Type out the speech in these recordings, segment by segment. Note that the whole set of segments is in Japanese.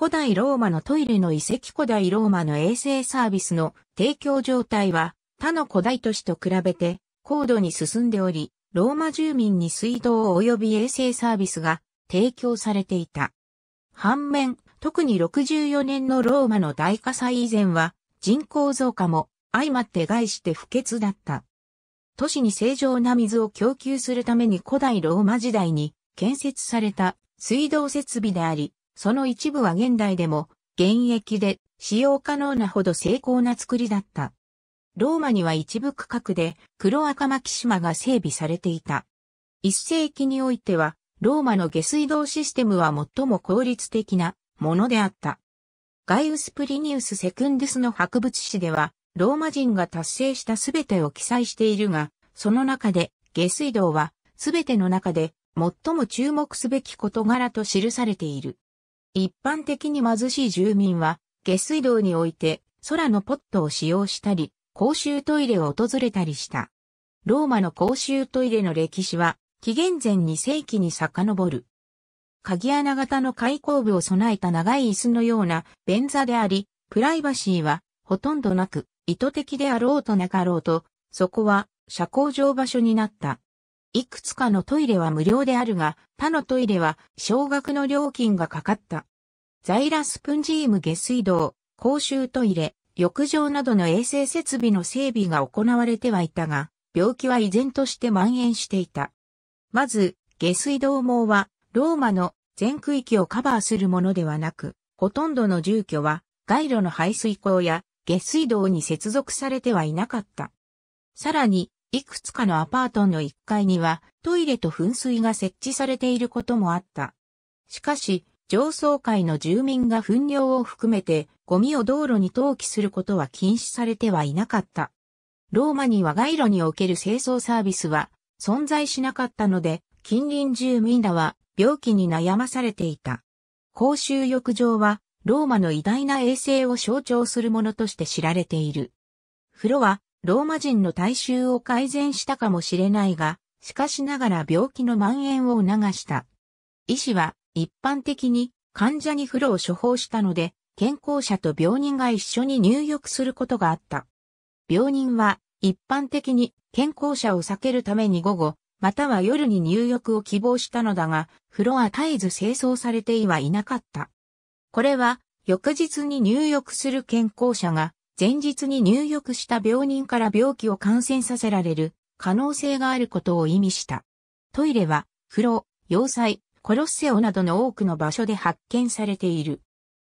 古代ローマのトイレの遺跡古代ローマの衛生サービスの提供状態は他の古代都市と比べて高度に進んでおり、ローマ住民に水道及び衛生サービスが提供されていた。反面、特に64年のローマの大火災以前は人口増加も相まって害して不潔だった。都市に正常な水を供給するために古代ローマ時代に建設された水道設備であり、その一部は現代でも現役で使用可能なほど精巧な作りだった。ローマには一部区画で黒赤巻島が整備されていた。一世紀においては、ローマの下水道システムは最も効率的なものであった。ガイウス・プリニウス・セクンデスの博物誌では、ローマ人が達成したすべてを記載しているが、その中で下水道はすべての中で最も注目すべき事柄と記されている。一般的に貧しい住民は、下水道において空のポットを使用したり、公衆トイレを訪れたりした。ローマの公衆トイレの歴史は、紀元前2世紀に遡る。鍵穴型の開口部を備えた長い椅子のような便座であり、プライバシーはほとんどなく、意図的であろうとなかろうと、そこは社交場場所になった。いくつかのトイレは無料であるが、他のトイレは少額の料金がかかった。ザイラスプンジーム下水道、公衆トイレ、浴場などの衛生設備の整備が行われてはいたが、病気は依然として蔓延していた。まず、下水道網は、ローマの全区域をカバーするものではなく、ほとんどの住居は、街路の排水溝や下水道に接続されてはいなかった。さらに、いくつかのアパートの1階にはトイレと噴水が設置されていることもあった。しかし、上層階の住民が糞尿を含めてゴミを道路に投棄することは禁止されてはいなかった。ローマには街路における清掃サービスは存在しなかったので、近隣住民らは病気に悩まされていた。公衆浴場はローマの偉大な衛生を象徴するものとして知られている。風呂はローマ人の大衆を改善したかもしれないが、しかしながら病気の蔓延を促した。医師は一般的に患者に風呂を処方したので、健康者と病人が一緒に入浴することがあった。病人は一般的に健康者を避けるために午後、または夜に入浴を希望したのだが、風呂は絶えず清掃されていはいなかった。これは翌日に入浴する健康者が前日に入浴した病人から病気を感染させられる可能性があることを意味した。トイレは、風呂、要塞、コロッセオなどの多くの場所で発見されている。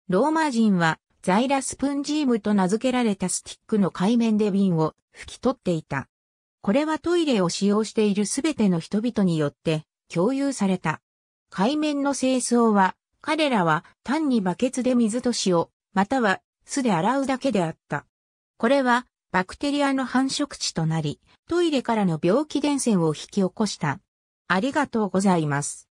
ローマ人は、ザイラスプンジームと名付けられたスティックの海面で瓶を拭き取っていた。これはトイレを使用しているすべての人々によって共有された。海面の清掃は、彼らは単にバケツで水と塩、または巣で洗うだけであった。これは、バクテリアの繁殖地となり、トイレからの病気伝染を引き起こした。ありがとうございます。